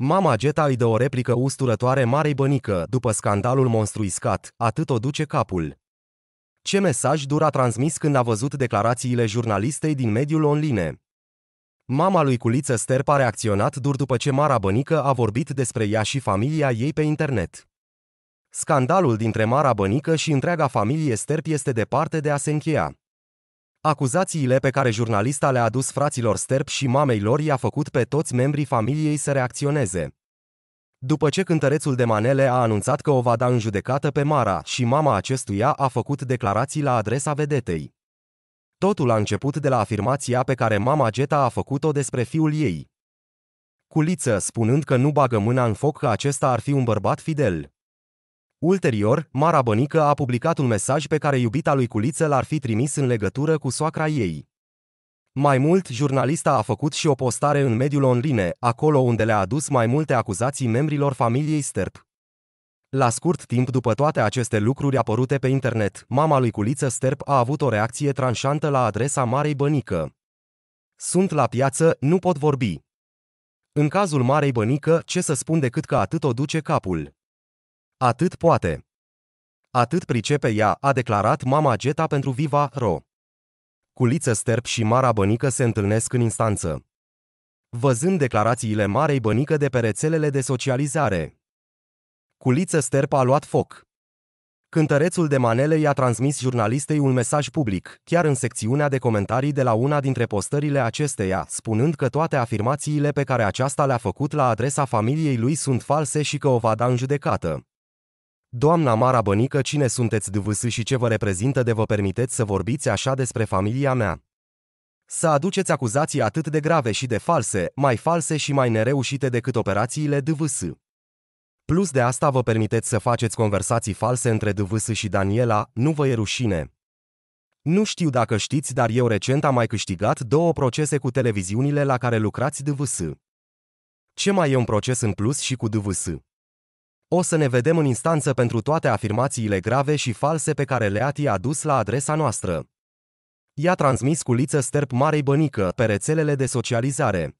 Mama Geta îi dă o replică usturătoare Marei Bănică după scandalul monstruiscat, atât o duce capul. Ce mesaj dur a transmis când a văzut declarațiile jurnalistei din mediul online? Mama lui Culiță Sterp a reacționat dur după ce Mara Bănică a vorbit despre ea și familia ei pe internet. Scandalul dintre Mara Bănică și întreaga familie Sterp este departe de a se încheia. Acuzațiile pe care jurnalista le-a adus fraților Sterp și mamei lor i-a făcut pe toți membrii familiei să reacționeze. După ce cântărețul de manele a anunțat că o va da în judecată pe Mara și mama acestuia a făcut declarații la adresa vedetei. Totul a început de la afirmația pe care mama Geta a făcut-o despre fiul ei. Culiță, spunând că nu bagă mâna în foc că acesta ar fi un bărbat fidel. Ulterior, Mara Bănică a publicat un mesaj pe care iubita lui Culiță l-ar fi trimis în legătură cu soacra ei. Mai mult, jurnalista a făcut și o postare în mediul online, acolo unde le-a adus mai multe acuzații membrilor familiei Sterp. La scurt timp după toate aceste lucruri apărute pe internet, mama lui Culiță Sterp a avut o reacție tranșantă la adresa Marei Bănică. Sunt la piață, nu pot vorbi. În cazul Marei Bănică, ce să spun decât că atât o duce capul. Atât poate. Atât pricepe ea, a declarat mama Geta pentru Viva Ro. Culiță Sterp și Mara Bănică se întâlnesc în instanță. Văzând declarațiile Marei Bănică de pe rețelele de socializare, Culiță Sterp a luat foc. Cântărețul de manele i-a transmis jurnalistei un mesaj public, chiar în secțiunea de comentarii de la una dintre postările acesteia, spunând că toate afirmațiile pe care aceasta le-a făcut la adresa familiei lui sunt false și că o va da în judecată. Doamna Mara Bănică, cine sunteți DVS și ce vă reprezintă de vă permiteți să vorbiți așa despre familia mea? Să aduceți acuzații atât de grave și de false, mai false și mai nereușite decât operațiile DVS. Plus de asta vă permiteți să faceți conversații false între DVS și Daniela, nu vă e rușine. Nu știu dacă știți, dar eu recent am mai câștigat două procese cu televiziunile la care lucrați DVS. Ce mai e un proces în plus și cu DVS? O să ne vedem în instanță pentru toate afirmațiile grave și false pe care Leati a adus la adresa noastră. I-a transmis culiță sterp Marei Bănică pe rețelele de socializare.